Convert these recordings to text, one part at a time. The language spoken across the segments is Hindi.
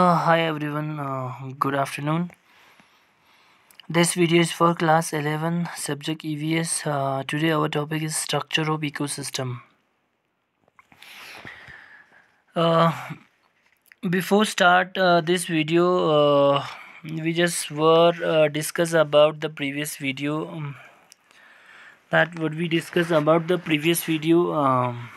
Uh, hi everyone, uh, good afternoon. This video is for class 11 subject EVS. Uh, today our topic is structure of ecosystem. Uh, before start uh, this video, uh, we just were discuss about the previous video. Um, that what we discuss about the previous video. Um,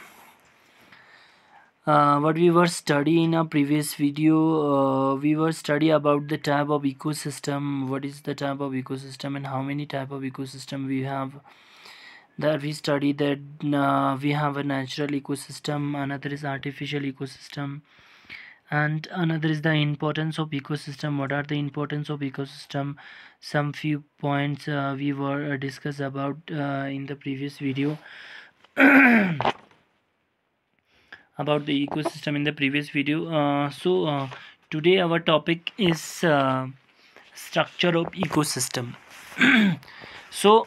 uh, what we were studying in a previous video uh, we were study about the type of ecosystem what is the type of ecosystem and how many type of ecosystem we have that we study that uh, we have a natural ecosystem another is artificial ecosystem and another is the importance of ecosystem what are the importance of ecosystem some few points uh, we were uh, discussed about uh, in the previous video about the ecosystem in the previous video uh, so uh, today our topic is uh, structure of ecosystem so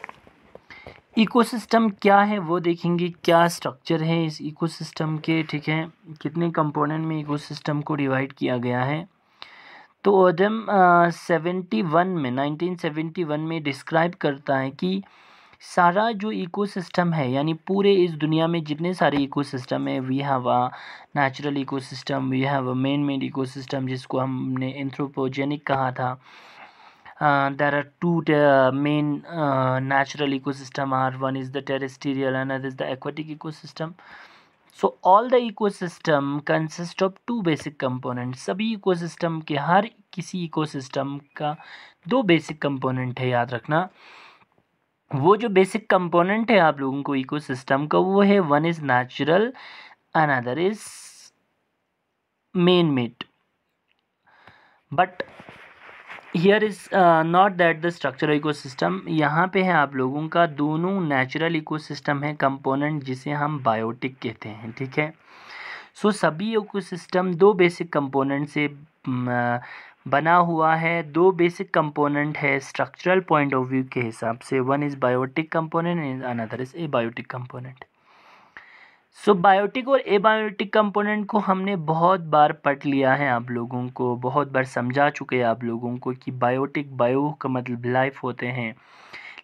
ecosystem क्या है वो देखेंगे क्या स्ट्रक्चर है इस इकोसिस्टम के ठीक है कितने कंपोनेंट में इकोसिस्टम को डिवाइड किया गया है तो ओडम सेवेंटी वन में नाइनटीन सेवेंटी वन में डिस्क्राइब करता है कि सारा जो इकोसिस्टम है यानी पूरे इस दुनिया में जितने सारे इकोसिस्टम है we have a natural ecosystem we have a man made ecosystem जिसको हमने एंथ्रोपोजेनिक कहा था there are two main natural ecosystem are one is the terrestrial and is the aquatic system so all the system consist of two basic component सभी इकोसिस्टम के हर किसी इकोसिस्टम का दो बेसिक कम्पोनेंट है याद रखना वो जो बेसिक कंपोनेंट है आप लोगों को इकोसिस्टम का वो है one is natural another is man made but here is not that the structural ecosystem यहाँ पे है आप लोगों का दोनों नेचुरल इकोसिस्टम है कंपोनेंट जिसे हम बायोटिक कहते हैं ठीक है सो so, सभी इकोसिस्टम दो बेसिक कंपोनेंट से uh, बना हुआ है दो बेसिक कंपोनेंट है स्ट्रक्चरल पॉइंट ऑफ व्यू के हिसाब से one is biotic component and another is a biotic component so biotic और एबायोटिक कंपोनेंट को हमने बहुत बार पढ़ लिया है आप लोगों को बहुत बार समझा चुके हैं आप लोगों को कि बायोटिक बायो का मतलब लाइफ होते हैं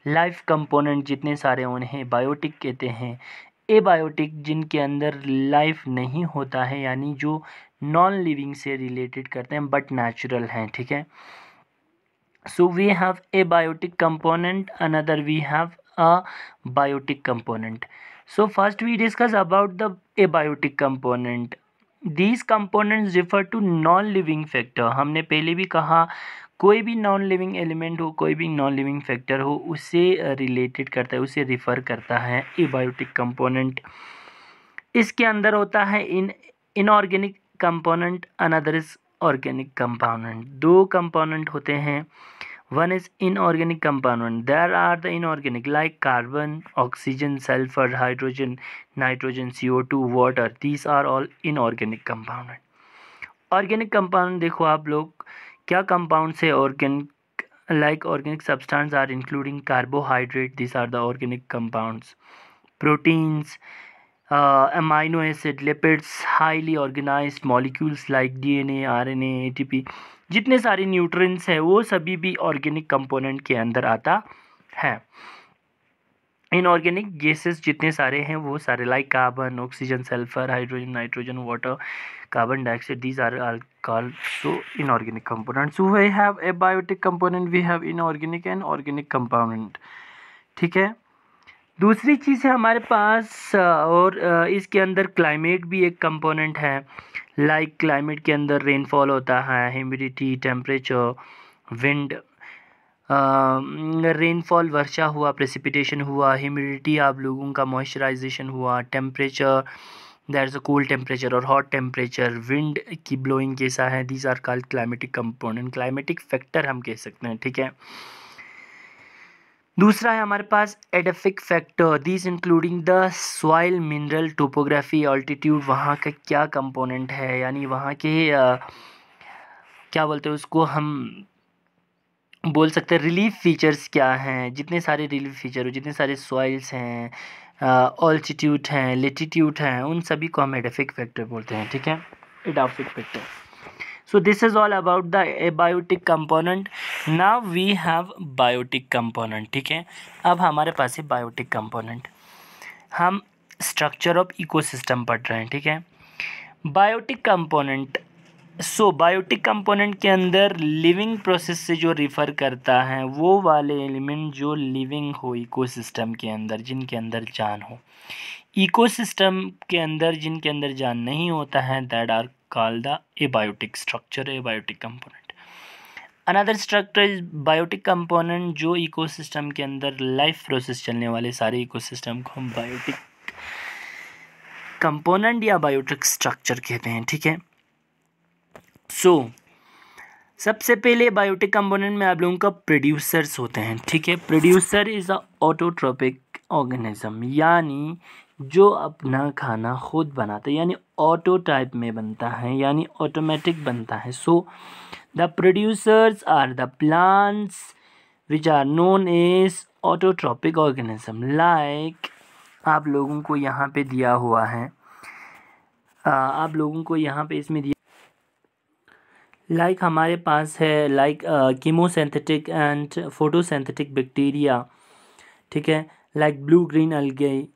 लाइफ कंपोनेंट जितने सारे उन्हें बायोटिक कहते हैं एबायोटिक जिनके अंदर लाइफ नहीं होता है यानी जो नॉन लिविंग से रिलेटेड करते हैं बट नेचुरल हैं ठीक है so we have a biotic component another we have a biotic component first we discuss about the a biotic component these components refer to non living factor हमने पहले भी कहा कोई भी नॉन लिविंग एलिमेंट हो कोई भी नॉन लिविंग फैक्टर हो उसे रिलेटेड करता है उसे रिफ़र करता है ए बायोटिक कंपोनेंट इसके अंदर होता है इन inorganic component another is organic compound दो कंपोनेंट होते हैं one is inorganic compound there are the inorganic like carbon oxygen sulphur hydrogen nitrogen C O two water these are all inorganic compound organic compound देखो आप लोग क्या कंपाउंड से organic like organic substance are including carbohydrate this are the organic compounds proteins amino acid lipids highly organised molecules like DNA RNA ATP जितने सारे न्यूट्रिएंट्स हैं वो सभी भी ऑर्गेनिक कंपोनेंट के अंदर आता है इन ऑर्गेनिक गैसेस जितने सारे हैं वो सारे like carbon oxygen sulphur hydrogen nitrogen water carbon dioxide these are are call so inorganic component so we have a biotic component we have inorganic and organic component ठीक है दूसरी चीज़ है हमारे पास और इसके अंदर क्लाइमेट भी एक कंपोनेंट है लाइक like क्लाइमेट के अंदर रेनफॉल होता है ह्यूमिडिटी टेम्परेचर विंड रेनफॉल वर्षा हुआ प्रेसिपिटेशन हुआ ह्यूमिडिटी आप लोगों का मॉइस्चराइजेशन हुआ temperature there is a cold temperature और हॉट टेम्परेचर विंड की ब्लोइंग कैसा है these are called climatic component climatic factor हम कह सकते हैं ठीक है दूसरा है हमारे पास edaphic factor this including the soil mineral topography altitude वहाँ का क्या कंपोनेंट है यानी वहाँ के आ, क्या बोलते हैं उसको हम बोल सकते हैं रिलीफ फीचर्स क्या हैं जितने सारे रिलीफ फीचर हो जितने सारे सॉइल्स हैं ऑल्टीट्यूड हैं लेटीट्यूड हैं उन सभी को हम एडेफिक फैक्टर बोलते हैं ठीक है edaphic factor so this is all about the abiotic component now we have biotic component ठीक है अब हमारे पास है biotic component हम स्ट्रक्चर ऑफ सिस्टम पढ़ रहे हैं ठीक है biotic component so biotic component के अंदर लिविंग प्रोसेस से जो रिफ़र करता है वो वाले एलिमेंट जो लिविंग हो इकोसिस्टम के अंदर जिनके अंदर जान हो इकोसिस्टम के अंदर जिनके अंदर जान नहीं होता है that are called the abiotic structure abiotic component another structure biotic component जो इकोसिस्टम के अंदर लाइफ प्रोसेस चलने वाले सारे इकोसिस्टम को हम बायोटिक कंपोनेंट या बायोटिक स्ट्रक्चर कहते हैं ठीक है सो so, सबसे पहले बायोटिक कंपोनेंट में आप लोगों का प्रोड्यूसर्स होते हैं ठीक है producer is a autotrophic organism यानी जो अपना खाना खुद बनाते यानी ऑटो टाइप में बनता है यानी ऑटोमेटिक बनता है so the producers are the plants which are known as autotrophic organism like आप लोगों को यहाँ पे दिया हुआ है आप लोगों को यहाँ पे इसमें दिया लाइक like हमारे पास है like chemosynthetic and photosynthetic bacteria ठीक है लाइक ब्लू ग्रीन अलगे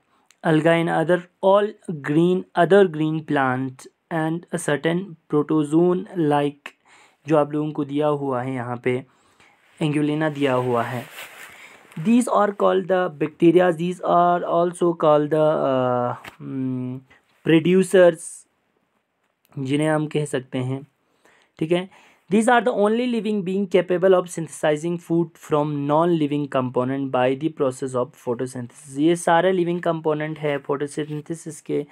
अलगा and other all green other green plants and a certain protozoan like जो आप लोगों को दिया हुआ है यहाँ पे एंगुलना दिया हुआ है these are call the bacteria these are also call the producers जिन्हें हम कह सकते हैं ठीक है These are the only living being capable of synthesizing food from non-living component by the process of photosynthesis. ये सारे living component है photosynthesis के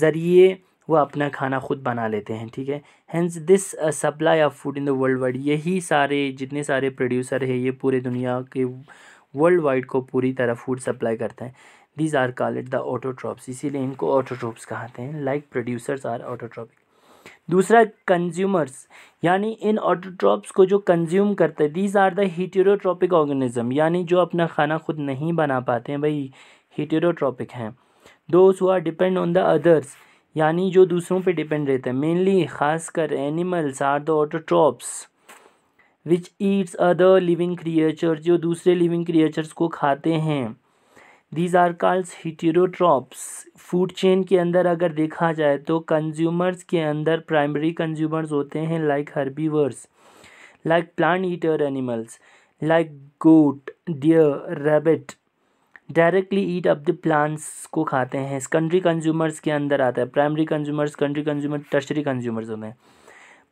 ज़रिए वो अपना खाना खुद बना लेते हैं ठीक है hence this supply of food in the world wide यही सारे जितने सारे प्रोड्यूसर है ये पूरे दुनिया के वर्ल्ड वाइड को पूरी तरह फूड सप्लाई करते हैं these are called the autotrophs इसीलिए इनको ऑटोट्रॉप्स कहते हैं लाइक प्रोड्यूसर्स आर ऑटोट्रॉपिक दूसरा कंज्यूमर्स यानी इन ऑटोट्रॉप्स को जो कंज्यूम करते हैं these are the heterotrophic organism यानी जो अपना खाना खुद नहीं बना पाते हैं भाई हीटेरोट्रॉपिक हैं दोज हुआ डिपेंड ऑन द अदर्स यानी जो दूसरों पे डिपेंड रहते हैं मेनली खासकर animals are the autotrophs which eats other living creature जो दूसरे लिविंग क्रिएचर्स को खाते हैं these are calls heterotrophs food chain के अंदर अगर देखा जाए तो कंज्यूमर्स के अंदर प्राइमरी कंज्यूमर्स होते हैं like herbivores like plant eater animals like goat deer rabbit directly eat up the plants को खाते हैं सेकेंडरी कंज्यूमर्स के अंदर आता है primary consumers country consumer tertiary consumers होते हैं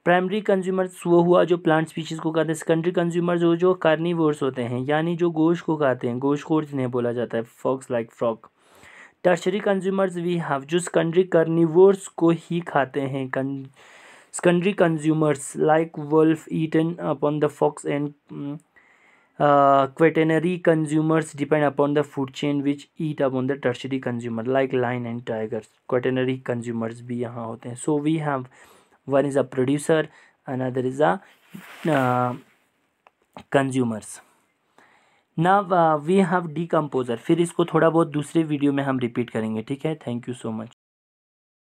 प्राइमरी कंज्यूमर्स वो हुआ जो प्लांट स्पीशीज को खाते हैं सेकेंडरी कंज्यूमर्स वो जो कार्निवर्स होते हैं यानी जो गोश्त को खाते हैं गोश्त खोर जिन्हें बोला जाता है fox like frog tertiary consumers we have जो सेकेंडरी कार्निवर्स को ही खाते हैं secondary consumers like wolf eaten upon the fox and quaternary consumers depend upon the food chain which eat upon the tertiary consumer like lion and tigers quaternary consumers भी यहाँ होते हैं so we have one is a producer another is a uh, consumers now uh, we have decomposer फिर इसको थोड़ा बहुत दूसरे वीडियो में हम रिपीट करेंगे ठीक है थैंक यू सो मच